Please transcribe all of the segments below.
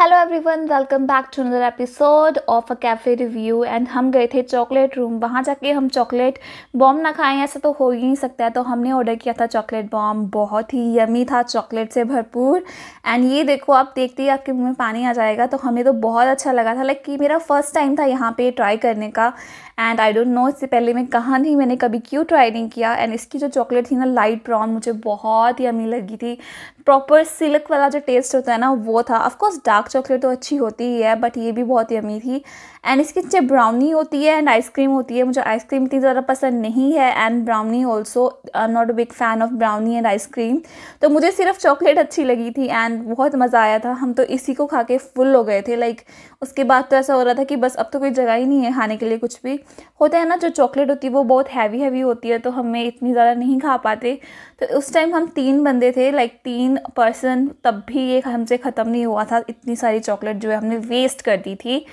hello everyone welcome back to another episode of a cafe review and हम गए थे chocolate room वहाँ जाके हम चॉकलेट बॉम ना खाएं ऐसा तो हो ही नहीं सकता है तो हमने ऑर्डर किया था चॉकलेट बॉम बहुत ही यमी था चॉकलेट से भरपूर एंड ये देखो आप देखते ही आपके मुँह में पानी आ जाएगा तो हमें तो बहुत अच्छा लगा था लाइक कि मेरा फर्स्ट टाइम था यहाँ पर ट्राई करने का एंड आई डोंट नो इससे पहले मैं कहाँ नहीं मैंने कभी क्यों ट्राई नहीं किया एंड इसकी जो चॉकलेट थी ना लाइट ब्राउन मुझे बहुत ही यमी लगी थी प्रॉपर सिल्क वाला जो टेस्ट होता है ना वो था ऑफकोर्स डार्क डार्क चॉकलेट तो अच्छी होती ही है बट ये भी बहुत यमी थी एंड इसकी नीचे ब्राउनी होती है एंड आइसक्रीम होती है मुझे आइसक्रीम इतनी ज़्यादा पसंद नहीं है and brownie also I not a big fan of brownie and ice cream तो मुझे सिर्फ चॉकलेट अच्छी लगी थी एंड बहुत मज़ा आया था हम तो इसी को खा के फुल हो गए थे लाइक उसके बाद तो ऐसा हो रहा था कि बस अब तो कोई जगह ही नहीं है खाने के लिए कुछ भी होता है ना जो चॉकलेट होती है वो बहुत हैवी हैवी होती है तो हमें इतनी ज़्यादा नहीं खा पाते तो उस टाइम हम तीन बंदे थे लाइक तीन पर्सन तब भी ये हमसे ख़त्म नहीं हुआ था इतनी इतनी सारी चॉकलेट जो है हमने वेस्ट कर दी थी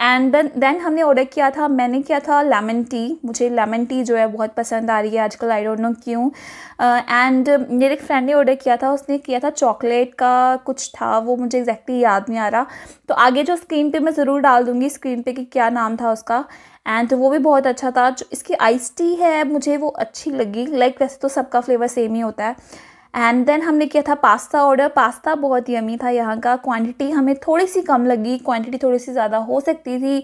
एंड देन हमने ऑर्डर किया था मैंने किया था लेमन टी मुझे लेमन टी जो है बहुत पसंद आ रही है आजकल आई डोंट नो क्यों एंड uh, मेरे एक फ्रेंड ने ऑर्डर किया था उसने किया था चॉकलेट का कुछ था वो मुझे एग्जैक्टली exactly याद नहीं आ रहा तो आगे जो स्क्रीन पे मैं ज़रूर डाल दूँगी स्क्रीन पे कि क्या नाम था उसका एंड वो भी बहुत अच्छा था इसकी आइस टी है मुझे वो अच्छी लगी लाइक like, वैसे तो सबका फ्लेवर सेम ही होता है एंड देन हमने किया था पास्ता ऑर्डर पास्ता बहुत यमी था यहाँ का क्वांटिटी हमें थोड़ी सी कम लगी क्वांटिटी थोड़ी सी ज़्यादा हो सकती थी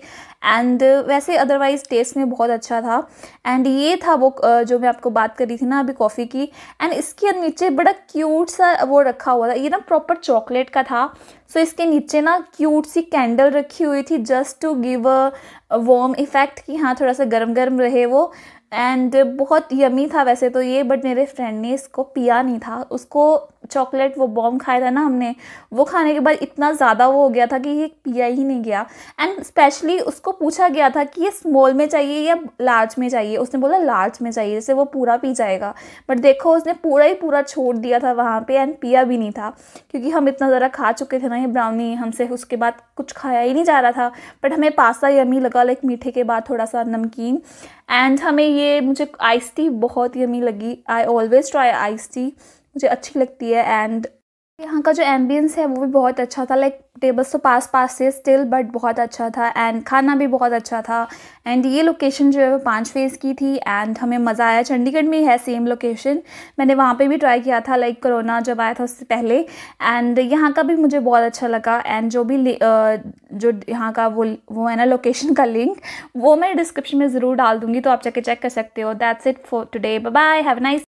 एंड वैसे अदरवाइज़ टेस्ट में बहुत अच्छा था एंड ये था वो जो मैं आपको बात कर रही थी ना अभी कॉफ़ी की एंड इसके नीचे बड़ा क्यूट सा वो रखा हुआ था ये ना प्रॉपर चॉकलेट का था सो so इसके नीचे ना क्यूट सी कैंडल रखी हुई थी just to give a warm effect कि हाँ थोड़ा सा गर्म गर्म रहे वो एंड बहुत यमी था वैसे तो ये बट मेरे फ्रेंड ने इसको पिया नहीं था उसको चॉकलेट वो बॉम खाया था ना हमने वो खाने के बाद इतना ज़्यादा वो हो गया था कि ये पिया ही नहीं गया एंड स्पेशली उसको पूछा गया था कि ये स्मॉल में चाहिए या लार्ज में चाहिए उसने बोला लार्ज में चाहिए जैसे वो पूरा पी जाएगा बट देखो उसने पूरा ही पूरा छोड़ दिया था वहाँ पर एंड पिया भी नहीं था क्योंकि हम इतना ज़रा खा चुके थे ना ये ब्राउनी हमसे उसके बाद कुछ खाया ही नहीं जा रहा था बट हमें पास्ता यमी लगा लाइक मीठे के बाद थोड़ा सा नमकीन एंड हमें ये मुझे आइस टी बहुत यमी लगी I always try ice tea मुझे अच्छी लगती है एंड यहाँ का जो एम्बियंस है वो भी बहुत अच्छा था लाइक टेबल्स तो पास पास थे स्टिल बट बहुत अच्छा था एंड खाना भी बहुत अच्छा था एंड ये लोकेशन जो है वो पाँच फेज़ की थी एंड हमें मज़ा आया चंडीगढ़ में है सेम लोकेशन मैंने वहाँ पे भी ट्राई किया था लाइक कोरोना जब आया था उससे पहले एंड यहाँ का भी मुझे बहुत अच्छा लगा एंड जो भी जो यहाँ का वो वो है ना लोकेशन का लिंक वो मैं डिस्क्रिप्शन में ज़रूर डाल दूँगी तो आप जाके चेक कर सकते हो that's it for today bye have nice